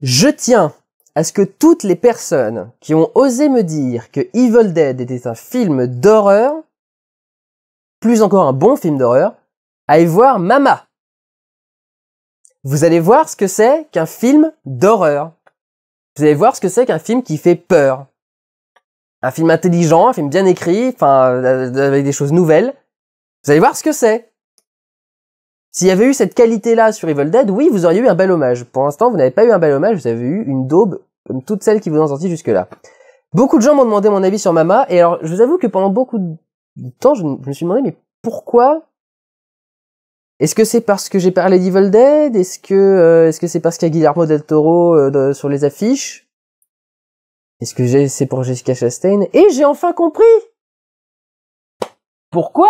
Je tiens à ce que toutes les personnes qui ont osé me dire que Evil Dead était un film d'horreur, plus encore un bon film d'horreur, aillent voir Mama. Vous allez voir ce que c'est qu'un film d'horreur. Vous allez voir ce que c'est qu'un film qui fait peur. Un film intelligent, un film bien écrit, enfin euh, avec des choses nouvelles. Vous allez voir ce que c'est. S'il y avait eu cette qualité-là sur Evil Dead, oui, vous auriez eu un bel hommage. Pour l'instant, vous n'avez pas eu un bel hommage, vous avez eu une daube comme toutes celles qui vous ont sorti jusque-là. Beaucoup de gens m'ont demandé mon avis sur Mama, et alors je vous avoue que pendant beaucoup de temps, je me suis demandé, mais pourquoi est-ce que c'est parce que j'ai parlé d'Evil Dead Est-ce que euh, est-ce que c'est parce qu'il y a Guillermo del Toro euh, sur les affiches Est-ce que c'est pour Jessica Chastain Et j'ai enfin compris pourquoi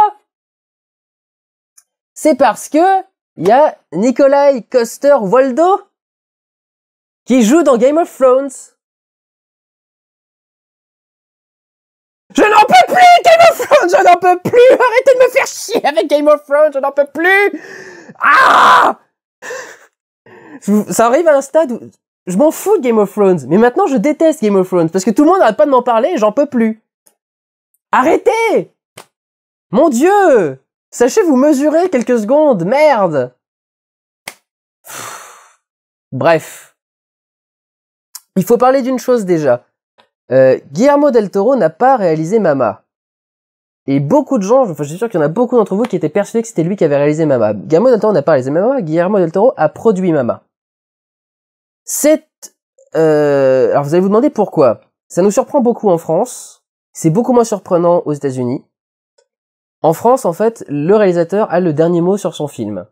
c'est parce que il y a Nikolai Coster Waldo qui joue dans Game of Thrones. Je n'en peux plus, Game of Thrones, je n'en peux plus. Arrêtez de me faire chier avec Game of Thrones, je n'en peux plus. Ah Ça arrive à un stade où je m'en fous de Game of Thrones, mais maintenant je déteste Game of Thrones parce que tout le monde n'arrête pas de m'en parler et j'en peux plus. Arrêtez Mon Dieu Sachez vous mesurer quelques secondes, merde Bref. Il faut parler d'une chose déjà. Euh, Guillermo del Toro n'a pas réalisé Mama. Et beaucoup de gens, enfin, je suis sûr qu'il y en a beaucoup d'entre vous qui étaient persuadés que c'était lui qui avait réalisé Mama. Guillermo del Toro n'a pas réalisé Mama, Guillermo del Toro a produit Mama. C'est... Euh, alors vous allez vous demander pourquoi. Ça nous surprend beaucoup en France, c'est beaucoup moins surprenant aux États-Unis. En France, en fait, le réalisateur a le dernier mot sur son film.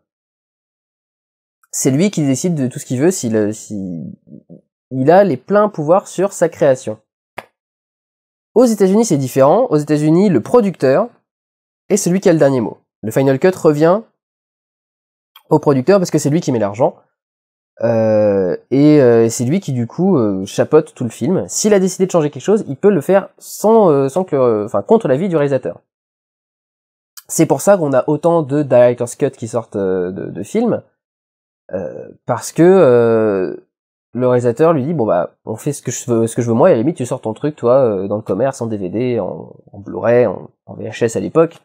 C'est lui qui décide de tout ce qu'il veut, s'il euh, il a les pleins pouvoirs sur sa création. Aux États-Unis, c'est différent. Aux États-Unis, le producteur est celui qui a le dernier mot. Le Final Cut revient au producteur parce que c'est lui qui met l'argent. Euh, euh, et c'est lui qui du coup euh, chapote tout le film. S'il a décidé de changer quelque chose, il peut le faire sans, sans que, enfin, contre l'avis du réalisateur. C'est pour ça qu'on a autant de director's cut qui sortent euh, de, films, euh, parce que euh, le réalisateur lui dit bon bah on fait ce que je veux, ce que je veux moi et à la limite tu sors ton truc toi dans le commerce en DVD, en, Blu-ray, en, VHS à l'époque.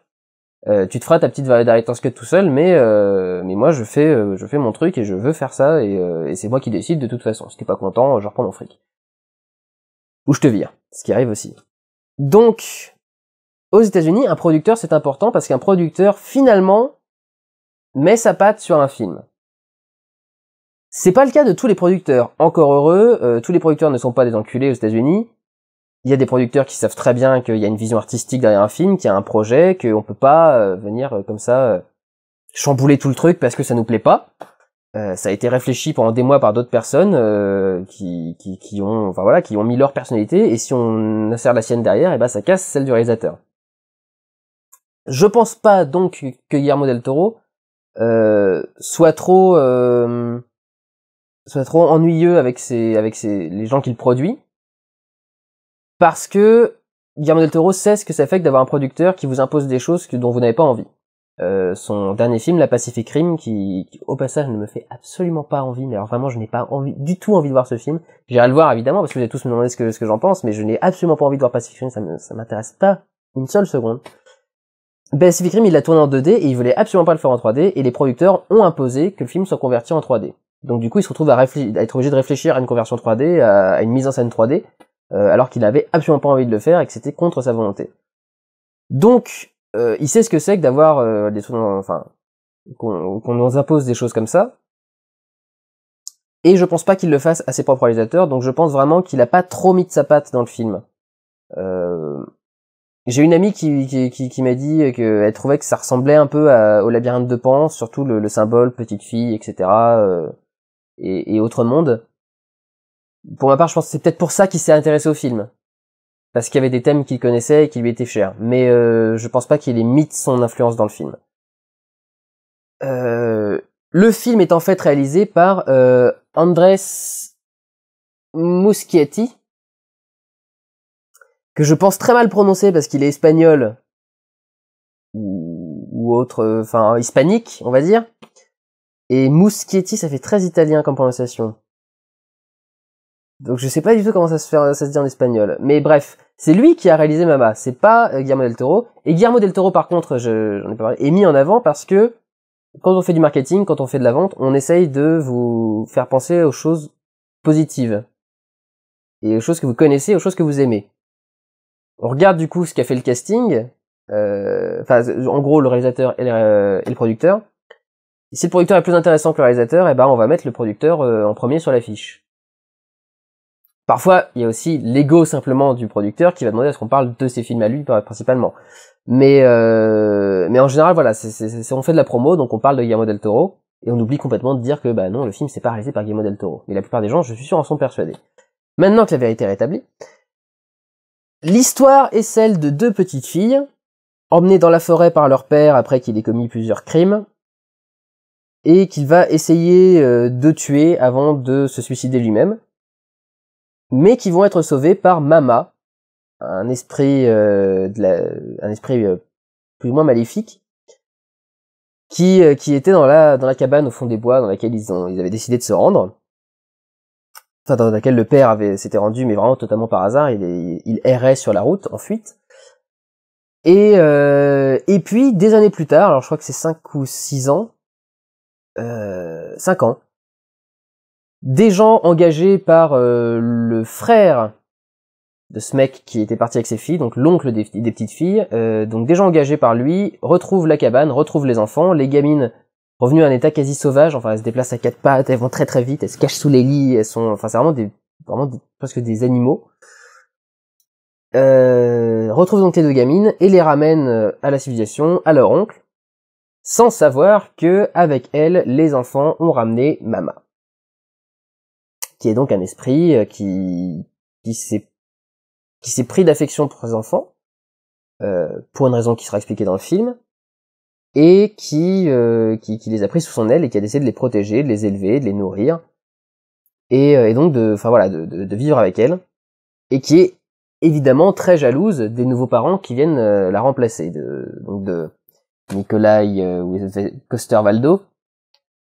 tu te feras ta petite director's cut tout seul, mais mais moi je fais je fais mon truc et je veux faire ça et, et c'est moi qui décide de toute façon. Si t'es pas content, je reprends mon fric ou je te vire, ce qui arrive aussi. Donc aux États-Unis, un producteur, c'est important parce qu'un producteur, finalement, met sa patte sur un film. C'est pas le cas de tous les producteurs. Encore heureux, euh, tous les producteurs ne sont pas des enculés aux États-Unis. Il y a des producteurs qui savent très bien qu'il y a une vision artistique derrière un film, qu'il y a un projet, qu'on peut pas euh, venir euh, comme ça chambouler tout le truc parce que ça nous plaît pas. ça a été réfléchi pendant des mois par d'autres personnes qui, ont, qui ont mis leur personnalité. Et si on insère la sienne derrière, et eh ben ça casse celle du réalisateur. Je pense pas donc que Guillermo del Toro euh, soit trop euh, soit trop ennuyeux avec ses avec ses les gens qu'il produit parce que Guillermo del Toro sait ce que ça fait d'avoir un producteur qui vous impose des choses que, dont vous n'avez pas envie. Euh, son dernier film, La Pacific Rim, qui, au passage ne me fait absolument pas envie, mais alors vraiment je n'ai pas envie, du tout envie de voir ce film. J'irai le voir évidemment parce que vous allez tous me demander ce que, ce que j'en pense, mais je n'ai absolument pas envie de voir Pacific Rim, ça m'intéresse pas une seule seconde. Civic ben, Rim, il l'a tourné en 2D et il voulait absolument pas le faire en 3D et les producteurs ont imposé que le film soit converti en 3D. Donc du coup, il se retrouve à, être obligé de réfléchir à une conversion 3D, euh, à, une mise en scène 3D, euh, alors qu'il n'avait absolument pas envie de le faire et que c'était contre sa volonté. Donc, euh, il sait ce que c'est que d'avoir des des enfin, qu'on nous impose des choses comme ça. Et je pense pas qu'il le fasse à ses propres réalisateurs, donc je pense vraiment qu'il a pas trop mis de sa patte dans le film. Euh, j'ai une amie qui, m'a dit qu'elle trouvait que ça ressemblait un peu au labyrinthe de Pan, surtout le, symbole petite fille, etc. Euh, et, autre monde. Pour ma part, je pense que c'est peut-être pour ça qu'il s'est intéressé au film. Parce qu'il y avait des thèmes qu'il connaissait et qui lui étaient chers. Mais euh, je pense pas qu'il ait mis son influence dans le film. Euh, le film est en fait réalisé par euh, Andres Muschietti, que je pense très mal prononcé parce qu'il est espagnol ou, autre, enfin hispanique, on va dire. Et Muschietti, ça fait très italien comme prononciation. Donc je sais pas du tout comment ça se, fait, ça se dit en espagnol. Mais bref, c'est lui qui a réalisé Mama, c'est pas euh, Guillermo del Toro. Et Guillermo del Toro, par contre, j'en je, ai parlé, est mis en avant parce que quand on fait du marketing, quand on fait de la vente, on essaye de vous faire penser aux choses positives. Et aux choses que vous connaissez, aux choses que vous aimez. On regarde du coup ce qu'a fait le casting, euh, enfin en gros le réalisateur et le, euh, producteur. si le producteur est plus intéressant que le réalisateur, eh ben on va mettre le producteur euh, en premier sur l'affiche. Parfois, il y a aussi l'ego simplement du producteur qui va demander à ce qu'on parle de ses films à lui principalement. Mais mais en général, voilà, on fait de la promo, donc on parle de Guillermo del Toro et on oublie complètement de dire que bah non, le film c'est pas réalisé par Guillermo del Toro. Mais la plupart des gens, je suis sûr, en sont persuadés. Maintenant que la vérité est rétablie, L'histoire est celle de deux petites filles, emmenées dans la forêt par leur père après qu'il ait commis plusieurs crimes, et qu'il va essayer euh, de tuer avant de se suicider lui-même, mais qui vont être sauvées par Mama, un esprit, euh, un esprit euh, plus ou moins maléfique, qui, qui était dans la, dans la cabane au fond des bois dans laquelle ils, ont, ils avaient décidé de se rendre, dans laquelle le père avait s'était rendu, mais vraiment totalement par hasard. Il, il errait sur la route en fuite. Et euh, et puis des années plus tard, alors je crois que c'est cinq ou six ans, euh, cinq ans, des gens engagés par euh, le frère de ce mec qui était parti avec ses filles, donc l'oncle des, petites filles, euh, donc des gens engagés par lui, retrouvent la cabane, retrouvent les enfants, les gamines Revenu à un état quasi sauvage. Enfin, elles se déplacent à quatre pattes, elles vont très très vite, elles se cachent sous les lits, elles sont, enfin, c'est vraiment des, vraiment des, presque des animaux. Euh, retrouve donc les deux gamines et les ramène euh, à la civilisation, à leur oncle, sans savoir que avec elles, les enfants ont ramené Mama, qui est donc un esprit euh, qui qui s'est qui s'est pris d'affection pour ses enfants, euh, pour une raison qui sera expliquée dans le film, et euh, qui, qui, les a pris sous son aile et qui a décidé de les protéger, de les élever, de les nourrir, et, euh, donc de, enfin voilà, de, de, vivre avec elle, et qui est évidemment très jalouse des nouveaux parents qui viennent euh, la remplacer, de, donc de Nikolai coster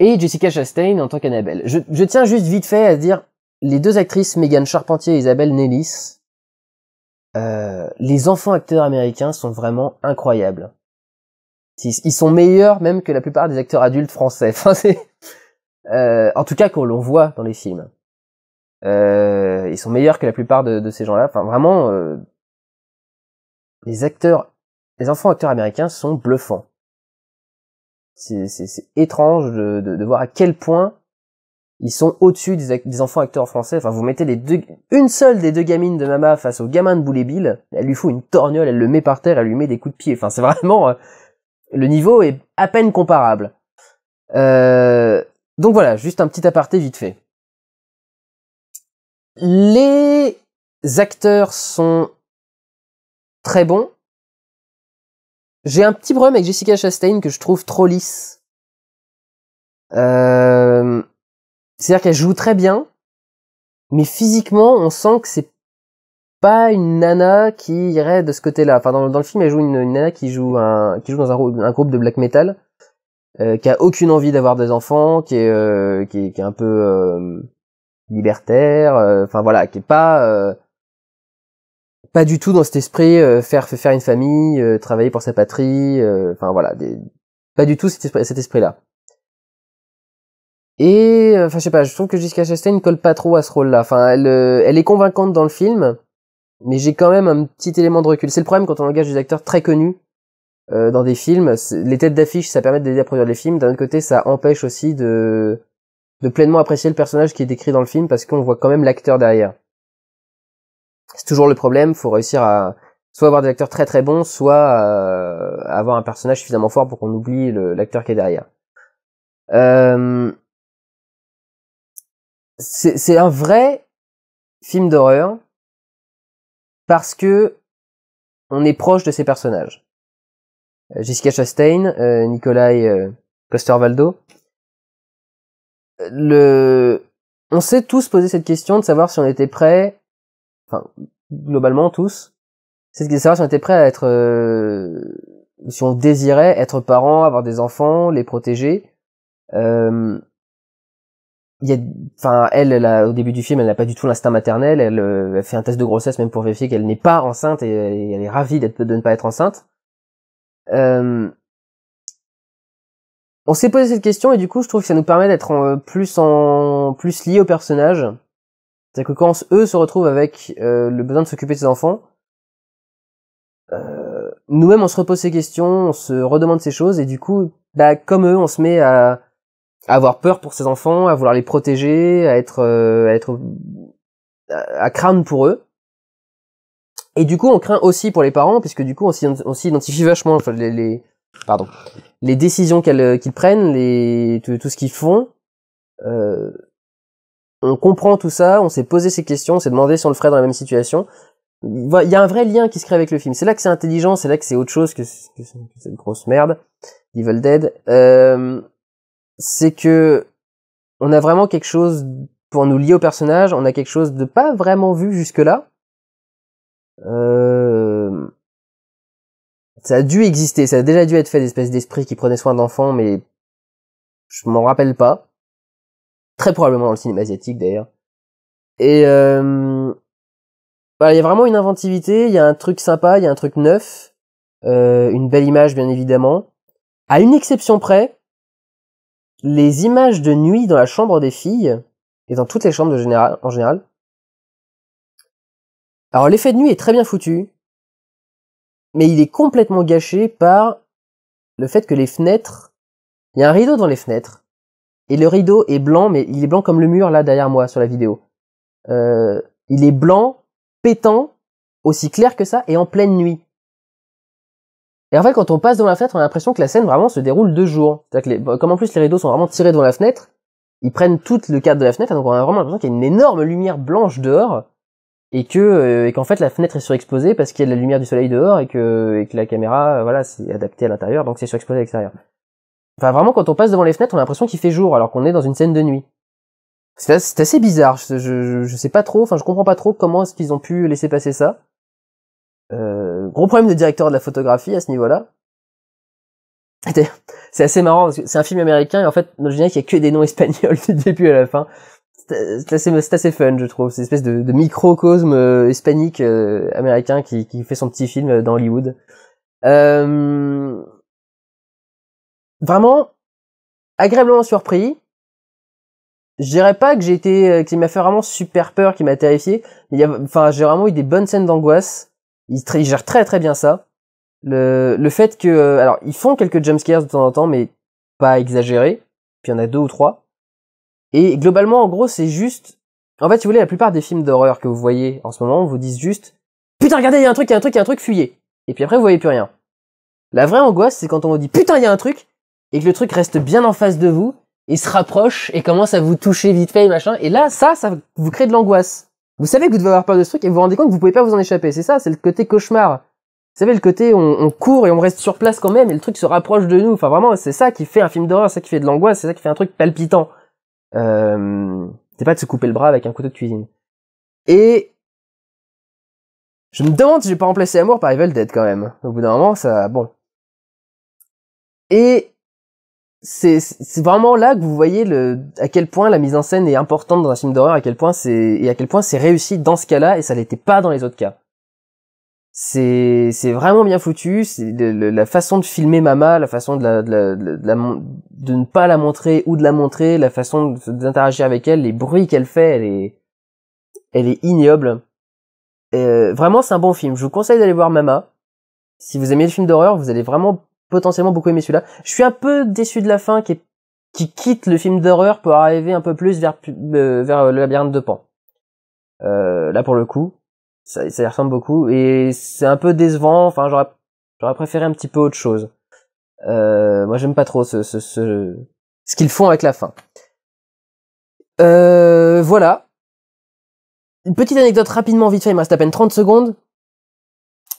et Jessica Chastain en tant qu'Annabelle. Je, tiens juste vite fait à dire les deux actrices Megan Charpentier et Isabelle Nellis, les enfants acteurs américains sont vraiment incroyables. Ils sont meilleurs même que la plupart des acteurs adultes français. Enfin, euh, en tout cas, quand l'on voit dans les films. Euh, ils sont meilleurs que la plupart de, ces gens-là. Enfin, vraiment, euh, les acteurs, les enfants acteurs américains sont bluffants. C'est étrange de, de, de, voir à quel point ils sont au-dessus des, enfants acteurs français. Enfin, vous mettez les deux, une seule des deux gamines de Mama face au gamin de Boulet elle lui fout une torgnole, elle le met par terre, elle lui met des coups de pied. Enfin, c'est vraiment, euh, le niveau est à peine comparable. Euh, donc voilà, juste un petit aparté vite fait. Les acteurs sont très bons. J'ai un petit problème avec Jessica Chastain que je trouve trop lisse. Euh, c'est-à-dire qu'elle joue très bien, mais physiquement, on sent que c'est pas une nana qui irait de ce côté-là. Enfin, dans, le film, elle joue une, nana qui joue qui joue dans un, groupe de black metal, euh, qui a aucune envie d'avoir des enfants, qui est, euh, qui, est, un peu euh, libertaire. Enfin voilà, qui est pas pas du tout dans cet esprit faire faire une famille, travailler pour sa patrie. Enfin voilà, pas du tout cet esprit, cet esprit-là. Et enfin je sais pas, je trouve que Jessica Chastain colle pas trop à ce rôle-là. Enfin elle elle est convaincante dans le film mais j'ai quand même un petit élément de recul. C'est le problème quand on engage des acteurs très connus euh, dans des films. Les têtes d'affiche, ça permet d'aider à produire les films. D'un autre côté, ça empêche aussi de, de pleinement apprécier le personnage qui est décrit dans le film parce qu'on voit quand même l'acteur derrière. C'est toujours le problème. Faut réussir à soit avoir des acteurs très très bons, soit euh, avoir un personnage suffisamment fort pour qu'on oublie l'acteur qui est derrière. Euh... c'est un vrai film d'horreur parce que on est proche de ces personnages. Euh, Jessica Chastain, euh, Nicolai euh, euh, Le... On s'est tous posé cette question de savoir si on était prêt, enfin, globalement tous, c'est de savoir si on était prêt à être, si on désirait être parent, avoir des enfants, les protéger. Euh, il y a, enfin, elle, elle a, au début du film, elle n'a pas du tout l'instinct maternel. Elle, euh, elle, fait un test de grossesse même pour vérifier qu'elle n'est pas enceinte et elle, est, ravie d'être, ravie de ne pas être enceinte. Euh, on s'est posé cette question et du coup, je trouve que ça nous permet d'être euh, plus en plus lié au personnage. C'est-à-dire que quand eux se retrouvent avec euh, le besoin de s'occuper de ses enfants, euh, nous-mêmes, on se repose ces questions, on se redemande ces choses et du coup, bah, comme eux, on se met à à avoir peur pour ses enfants, à vouloir les protéger, à être, euh, à être, euh, à craindre pour eux. Et du coup, on craint aussi pour les parents, puisque du coup, on s'identifie vachement les, les, pardon, les décisions euh, qu'ils prennent, les, tout, ce qu'ils font. Euh, on comprend tout ça, on s'est posé ces questions, on s'est demandé si on le ferait dans la même situation. Il y a un vrai lien qui se crée avec le film. C'est là que c'est intelligent, c'est là que c'est autre chose que, que cette grosse merde, Evil Dead. Euh, c'est que on a vraiment quelque chose pour nous lier au personnage, on a quelque chose de pas vraiment vu jusque-là. Euh... Ça a dû exister, ça a déjà dû être fait d'espèces d'esprits qui prenaient soin d'enfants, mais je m'en rappelle pas. Très probablement dans le cinéma asiatique d'ailleurs. Et euh... voilà, il y a vraiment une inventivité, il y a un truc sympa, il y a un truc neuf, euh, une belle image bien évidemment. À une exception près, les images de nuit dans la chambre des filles, et dans toutes les chambres de général, en général. Alors l'effet de nuit est très bien foutu, mais il est complètement gâché par le fait que les fenêtres, il y a un rideau dans les fenêtres, et le rideau est blanc, mais il est blanc comme le mur là derrière moi sur la vidéo. Euh, il est blanc, pétant, aussi clair que ça, et en pleine nuit. Et en fait, quand on passe devant la fenêtre, on a l'impression que la scène vraiment se déroule deux jours. cest comme en plus les rideaux sont vraiment tirés devant la fenêtre, ils prennent tout le cadre de la fenêtre, hein, donc on a vraiment l'impression qu'il y a une énorme lumière blanche dehors, et que euh, qu'en fait la fenêtre est surexposée parce qu'il y a de la lumière du soleil dehors et que que la caméra euh, voilà c'est adapté à l'intérieur donc c'est surexposé à l'extérieur. Enfin vraiment quand on passe devant les fenêtres on a l'impression qu'il fait jour alors qu'on est dans une scène de nuit. C'est assez, bizarre je, ne je sais pas trop enfin je comprends pas trop comment est-ce qu'ils ont pu laisser passer ça. Euh, gros problème de directeur de la photographie à ce niveau-là. C'est assez marrant c'est un film américain et en fait, dans le générique, il n'y a que des noms espagnols du début à la fin. C'est assez, fun, je trouve. C'est une espèce de, microcosme euh, hispanique euh, américain qui, fait son petit film dans Hollywood. Vraiment, agréablement surpris. Je dirais pas que j'ai été, qu'il m'a fait vraiment super peur, qui m'a terrifié. enfin, j'ai vraiment eu des bonnes scènes d'angoisse ils, gèrent très très bien ça. Le, le fait que... Euh, alors, ils font quelques jumpscares de temps en temps, mais pas exagérés. Puis il y en a deux ou trois. Et globalement, en gros, c'est juste... En fait, si vous voulez, la plupart des films d'horreur que vous voyez en ce moment vous disent juste « Putain, regardez, il y a un truc, il y a un truc, il y a un truc, fuyez !» Et puis après, vous voyez plus rien. La vraie angoisse, c'est quand on vous dit « Putain, il y a un truc !» et que le truc reste bien en face de vous, et se rapproche, et commence à vous toucher vite fait, et machin. Et là, ça, ça vous crée de l'angoisse. Vous savez que vous devez avoir peur de ce truc et vous vous rendez compte que vous pouvez pas vous en échapper. C'est ça, c'est le côté cauchemar. Vous savez, le côté on, on, court et on reste sur place quand même et le truc se rapproche de nous. Enfin vraiment, c'est ça qui fait un film d'horreur, c'est ça qui fait de l'angoisse, c'est ça qui fait un truc palpitant. Euh, c'est pas de se couper le bras avec un couteau de cuisine. Et je me demande si j'ai pas remplacé Amour par Evil Dead quand même. Au bout d'un moment, ça, bon. Et c'est vraiment là que vous voyez le, à quel point la mise en scène est importante dans un film d'horreur, à quel point c'est et à quel point c'est réussi dans ce cas-là et ça l'était pas dans les autres cas. C'est c'est vraiment bien foutu, c'est la façon de filmer Mama, la façon de de, ne pas la montrer ou de la montrer, la façon d'interagir avec elle, les bruits qu'elle fait, elle est elle est ignoble. Euh, vraiment c'est un bon film. Je vous conseille d'aller voir Mama. Si vous aimez le film d'horreur, vous allez vraiment potentiellement beaucoup aimé celui-là. Je suis un peu déçu de la fin qui, qui quitte le film d'horreur pour arriver un peu plus vers, euh, vers le labyrinthe de Pan. Euh, là pour le coup, ça, ça y ressemble beaucoup et c'est un peu décevant. Enfin, j'aurais j'aurais préféré un petit peu autre chose. Euh, moi, j'aime pas trop ce ce ce, ce qu'ils font avec la fin. Euh, voilà. Une petite anecdote rapidement vite fait, il me reste à peine 30 secondes.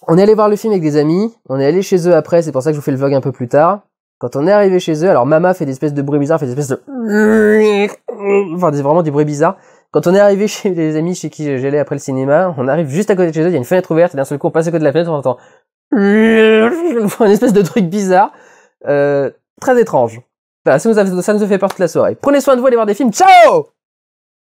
On est allé voir le film avec des amis, on est allé chez eux après, c'est pour ça que je vous fais le vlog un peu plus tard. Quand on est arrivé chez eux, alors Mama fait des espèces de bruits bizarres, fait des espèces de... Enfin, vraiment des bruits bizarres. Quand on est arrivé chez les amis chez qui j'allais après le cinéma, on arrive juste à côté de chez eux, il y a une fenêtre ouverte, et d'un seul coup on passe à côté de la fenêtre, on entend... Une espèce de truc bizarre. Euh, très étrange. bah ça nous a fait peur toute la soirée. Prenez soin de vous, allez voir des films. Ciao